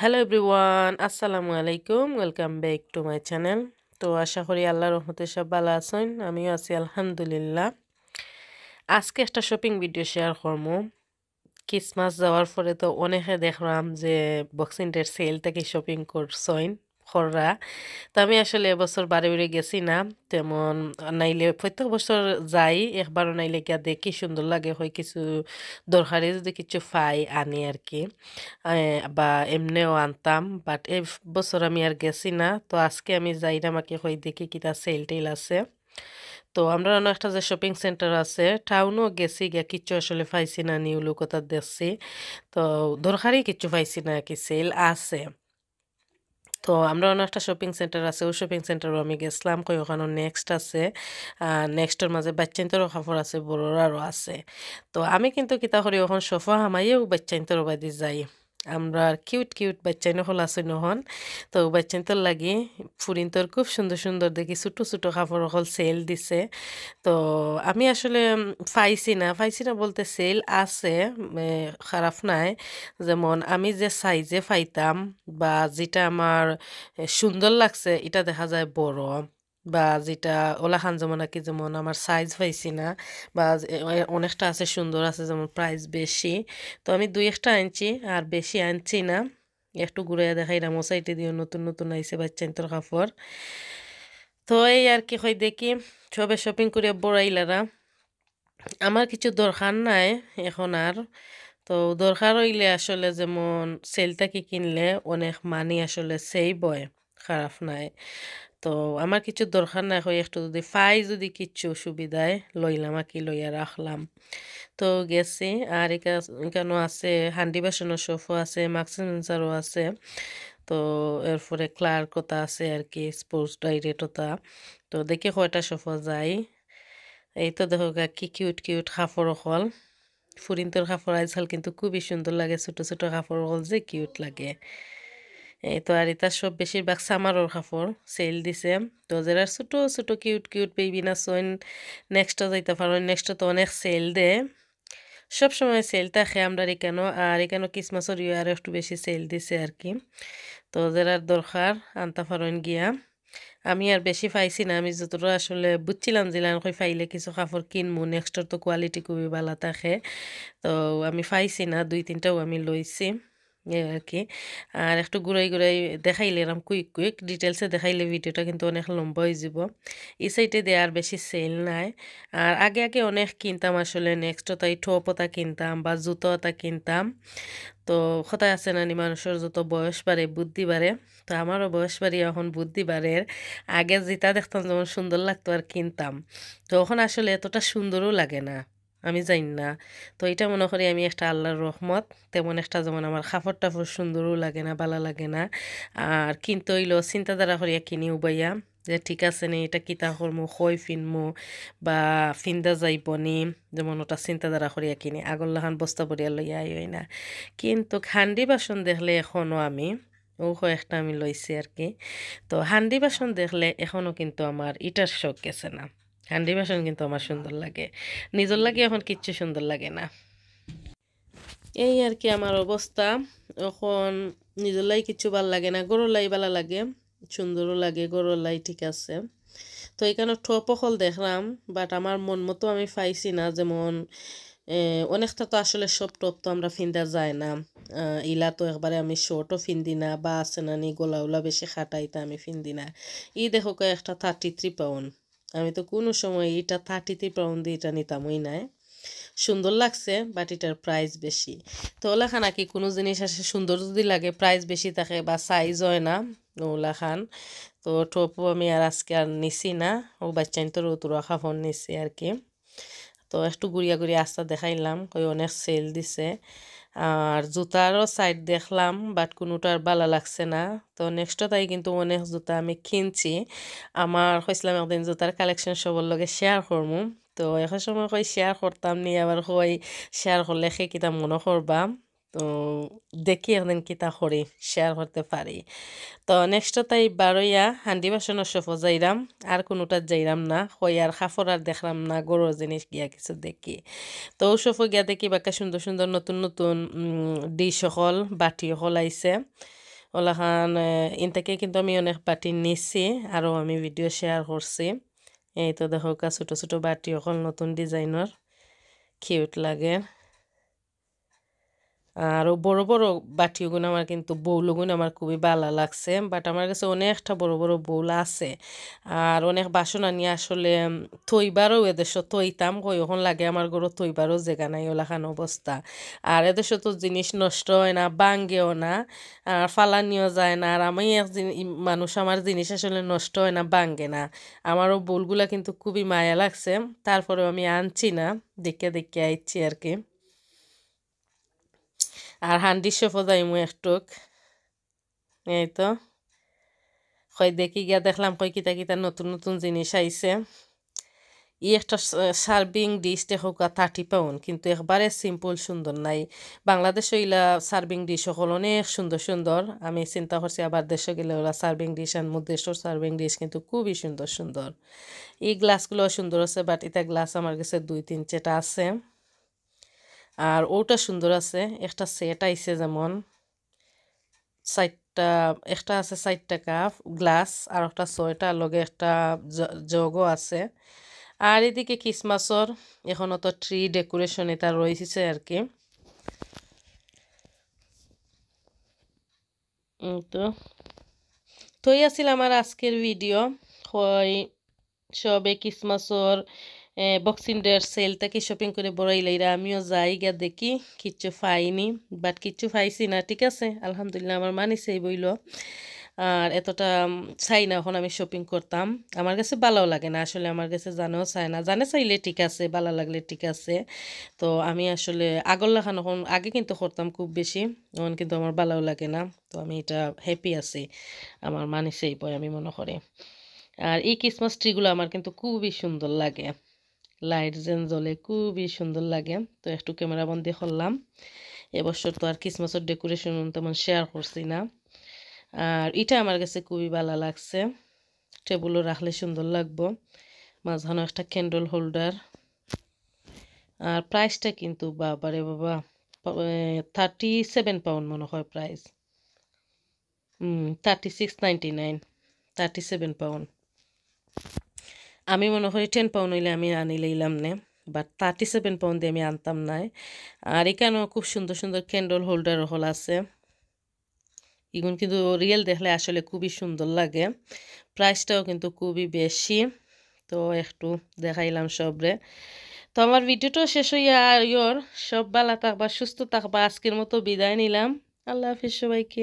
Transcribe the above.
hello everyone আসসালামু আলাইকুম welcome back to my channel তো আশা করি আল্লাহ রহমতে সব ভালো আছেন আমিও আছি আলহামদুলিল্লাহ আজকে একটা শপিং ভিডিও শেয়ার করবো ক্রিসমাস যাওয়ার পরে তো অনেকে দেখলাম যে বক্সিং ডের সেল থেকে শপিং করছেন খররা তো আমি আসলে এবছর বারে বেড়ে গেছি না তেমন নাইলে প্রত্যেক বছর যাই একবারও নাইলে গিয়া দেখি সুন্দর লাগে হয় কিছু দরকারে যদি কিছু পাই আনি আর কি বা এমনিও আনতাম বাট এ বছর আমি আর গেছি না তো আজকে আমি যাই না আমাকে হয় দেখি কিটা সেল টেল আছে তো আমরা একটা যে শপিং সেন্টার আছে টাউনও গেছি গিয়া কিচ্ছু আসলে পাইছি না নিউলু দেখছি তো দরকারই কিচ্ছু পাইছি না কি সেল আছে তো আমরা অন্য একটা শপিং সেন্টার আছে ওই শপিং সেন্টারও আমি গেছিলাম কই ওখানে নেক্সট আছে নেক্সটের মাঝে বাচ্চাইন্তরও কাপড় আছে বড়োরও আছে তো আমি কিন্তু কিতা করি ওখান সোফা হামাইয়েও বাচ্চাইন্তরও বাদি যাই আমরা কিউট কিউট বাচ্চাই নকল আছে নহন তো লাগে লাগি তোর খুব সুন্দর সুন্দর দেখি ছোটো ছোটো কাপড় হল সেল দিছে তো আমি আসলে ফাইসি না ফাইসি না বলতে সেল আছে খারাপ নাই যেমন আমি যে সাইজে পাইতাম বা যেটা আমার সুন্দর লাগছে এটা দেখা যায় বড় বা যেটা ওলাখান যেমন আর কি যেমন আমার সাইজ পাইছি না বা অনেকটা আছে সুন্দর আছে যেমন প্রাইস বেশি তো আমি দুই একটা আনছি আর বেশি আনছি না একটু ঘুরাইয়া দেখাই ও সাইডে দিয়ে নতুন নতুন আইসে বাচ্চা তোর কাপড় তো এই আর কি হয় দেখি সবে শপিং করে বড়াইলারা আমার কিছু দরকার নাই এখন আর তো দরকার হইলে আসলে যেমন সেলটাকে কিনলে অনেক মানি আসলে সেই বয় খারাপ নাই তো আমার কিছু দরকার না হয় একটু যদি পাই যদি কিচ্ছু সুবিধায় লইলাম আর কি লইয়া রাখলাম তো গেছি আর এখানো আছে হান্ডি বাসনের সোফো আছে মাক্সিনসারও আছে তো এরপরে ক্লার কথা আছে আর কি স্পোর্টস ডাইরেক্টতা তো দেখি কয়টা সোফো যায় এই তো দেখো কি কিউট কিউট কাপড় হল ফুরিন্তর কাপড় আইসাল কিন্তু খুবই সুন্দর লাগে ছোটো ছোটো কাপড় হল যে কিউট লাগে এই তো আর এটা সব বেশিরভাগ সামারর কাপড় সেল দিছে তো যারা ছোটো ছোটো কিউট কিউট বেবি না সইন নেক্সটও যাইতে পারো নেক্সটও তো অনেক সেল দে সব সময় সেল থাকে আমরা কেন আর এখানেও ক্রিসমাসের ইয়ে আর একটু বেশি সেল দিছে আর কি তো যারা দরকার আনতে পারেন গিয়া আমি আর বেশি পাইছি না আমি যতটা আসলে বুঝছিলাম যে কই ফাইলে কিছু কাপড় কিনবো নেক্সটর তো কোয়ালিটি খুবই ভালো থাকে তো আমি পাইছি না দুই তিনটাও আমি লইছি আর কি আর একটু ঘুরাই ঘুরাই দেখাইলে এরম কুইক কুইক ডিটেলসে দেখাইলে ভিডিওটা কিন্তু অনেক লম্বা হয়ে যাব এই সাইডে দেওয়ার বেশি সেল নাই আর আগে আগে অনেক কিনতাম আসলে নেক্সট তাই ওটা কিনতাম বা জুতো ওটা কিনতাম তো কথায় আছে নানি মানুষের যত বয়স বাড়ে বুদ্ধি বাড়ে তো আমারও বয়স বাড়ি এখন বুদ্ধি বাড়ে আগে যেটা দেখতাম যেমন সুন্দর লাগতো আর কিনতাম তো এখন আসলে এতটা সুন্দরও লাগে না আমি জানি না তো এটা মনে করি আমি একটা আল্লাহর রহমত তেমন একটা যেমন আমার খাফর টাফর সুন্দরও লাগে না ভালো লাগে না আর কিন্তু ওইলো চিন্তাধারা করিয়া কিনি উবাইয়া যে ঠিক আছে নি এটা কিতা করমু হয় ফিনমু বা ফিন্দা যাই বনি যেমন ওটা চিন্তাধারা করিয়া কিনি আগল্লাহান বস্তা পরিয়া লইয়া আই না কিন্তু খান্ডি বাসন দেখলে এখনও আমি ও একটা আমি লইছি আর কি তো হান্ডি বাসন দেখলে এখনও কিন্তু আমার ইটার শখ গেছে না হ্যান্ডি বাসন কিন্তু আমার সুন্দর লাগে নিজের লাগে এখন কিচ্ছু সুন্দর লাগে না এই আর কি আমার অবস্থা এখন নিজের লাই কিচ্ছু ভাল লাগে না গরুর লাই ভালো লাগে সুন্দরও লাগে গরুর লাই ঠিক আছে তো এখানে ঠপ হল দেখলাম বাট আমার মন মতো আমি পাইছি না যেমন অনেকটা তো আসলে সব টপ তো আমরা ফিন্দা যায় না ইলা তো একবারে আমি শর্টও ফিন্দি না বা আছে না নি গোলা উলা বেশি খাটাইতে আমি ফিন্দি না ই দেখো একটা থার্টি থ্রি পাউন্ড আমি তো কোনো সময় এটা থার্টিতে পাউন্ড দিয়ে এটা নিতামই নাই সুন্দর লাগছে বাট এটার প্রাইস বেশি তো ওলাখান কি কোনো জিনিস আসে সুন্দর যদি লাগে প্রাইস বেশি থাকে বা সাইজ হয় না ওলাখান তো টপও আমি আর আজকে আর নিছি না ও বাচ্চা তো রাখা খাফন নিছি আর কি তো একটু ঘুরিয়া ঘুরিয়া আস্তা দেখাইলাম কই অনেক সেল দিছে আর জুতারও সাইড দেখলাম বাট কোনোটার বালা লাগছে না তো নেক্সটও তাই কিন্তু অনেক জুতা আমি কিনছি আমার হয়েছিলাম একদিন জুতার কালেকশন সবর লগে শেয়ার করবো তো এখন সময় কই শেয়ার করতাম নি আবার কই শেয়ার করলে সে কিতা মনে করবাম তো দেখি একদিন কিতা করি শেয়ার করতে পারি তো নেক্সট তাই বারোয়া হান্ডি বাসন অসফ যাইরাম আর কোনোটা যাইরাম না হই আর খাফর আর দেখলাম না গরুর জিনিস গিয়া কিছু দেখি তো ওসফ গিয়া দেখি বাক্কা সুন্দর সুন্দর নতুন নতুন ডিশ হল বাটি হল আইছে ওলাখান ইনতাকে কিন্তু আমি অনেক বাটি নিছি আরও আমি ভিডিও শেয়ার করছি এই তো দেখো ছোটো ছোটো বাটি অকল নতুন ডিজাইনের কিউট লাগে আর বড় বড় বাটিগুলো আমার কিন্তু বউলগুন আমার খুবই ভালো লাগছে বাট আমার কাছে অনেকটা বড় বড় বৌল আছে আর অনেক বাসন আনি আসলে থইবারও এদেশ থইতাম কই ওখন লাগে আমার গরু থইবারও জায়গা নাই ওলাখান অবস্থা আর এদেশ তো জিনিস নষ্ট হয় না বাঙ্গেও না আর ফালানিও যায় না আর আমি এক মানুষ আমার জিনিস আসলে নষ্ট হয় না বাঙ্গে না আমারও বৌলগুলা কিন্তু খুবই মায়া লাগছে তারপরেও আমি আনছি না দেখে দেখে আইছি আর কি আর হান্ডির সফো যাইমু একটুক এই তো কই দেখি গিয়া দেখলাম কই কিতা কিতা নতুন নতুন জিনিস আইছে ই একটা সার্ভিং ডিশ দেখো থার্টি পাউন্ড কিন্তু একবারে সিম্পল সুন্দর নাই বাংলাদেশও ইলা সার্ভিং ডিশ সকল অনেক সুন্দর সুন্দর আমি চিন্তা করছি আবার দেশে গেলে ওরা সার্ভিং ডিশ আর দেশের সার্ভিং ডিশ কিন্তু খুবই সুন্দর সুন্দর এই গ্লাসগুলো সুন্দর আছে বাট এটা গ্লাস আমার কাছে দুই তিন চেটা আছে আর ওটা সুন্দর আছে একটা সেট আইসে যেমন চারটা একটা আছে চারটা কাপ গ্লাস আর একটা ছয়টা লগে একটা জগও আছে আর এদিকে ক্রিসমাসর এখনও তো ট্রি ডেকোরেশন এটা রয়েছে আর কি তো তোই আছিল আমার আজকের ভিডিও হয় সবে ক্রিসমাসর বক্সিং ডের সেল থেকে শপিং করে বড়াইলাইরা আমিও যাই গিয়া দেখি কিচ্ছু পাইনি বাট কিচ্ছু পাইছি না ঠিক আছে আলহামদুলিল্লাহ আমার মানিছে বইল আর এতটা চাই না এখন আমি শপিং করতাম আমার কাছে ভালো লাগে না আসলে আমার কাছে জানেও চায় না জানে চাইলে ঠিক আছে ভালো লাগলে ঠিক আছে তো আমি আসলে আগল লাখান এখন আগে কিন্তু করতাম খুব বেশি এখন কিন্তু আমার ভালো লাগে না তো আমি এটা হ্যাপি আছি আমার মানিসেই বই আমি মনে করি আর এই ক্রিসমাস ট্রিগুলো আমার কিন্তু খুবই সুন্দর লাগে লাইট যেন জ্বলে খুবই সুন্দর লাগে তো একটু ক্যামেরা ক্যামেরাবন্দি করলাম এবছর তো আর ক্রিসমাসের ডেকোরেশন তেমন শেয়ার করছি না আর এটা আমার কাছে খুবই ভালো লাগছে টেবুলও রাখলে সুন্দর লাগবো মাঝখানে একটা ক্যান্ডেল হোল্ডার আর প্রাইসটা কিন্তু বাবারে বাবা থার্টি সেভেন পাউন্ড মনে হয় price thirty six ninety nine thirty seven pound আমি মনে করি টেন পাউন্ড হইলে আমি আনি লইলাম নে বাট থার্টি সেভেন পাউন্ড দিয়ে আমি আনতাম নাই আর এখানেও খুব সুন্দর সুন্দর ক্যান্ডল হোল্ডার হল আছে এগুলো কিন্তু রিয়েল দেখলে আসলে খুবই সুন্দর লাগে প্রাইসটাও কিন্তু খুবই বেশি তো একটু দেখাইলাম সবরে তো আমার ভিডিওটাও শেষ হইয়া আর ইয়োর সব ভালো থাকবা সুস্থ থাকবা আজকের মতো বিদায় নিলাম আল্লাহ হাফিজ সবাইকে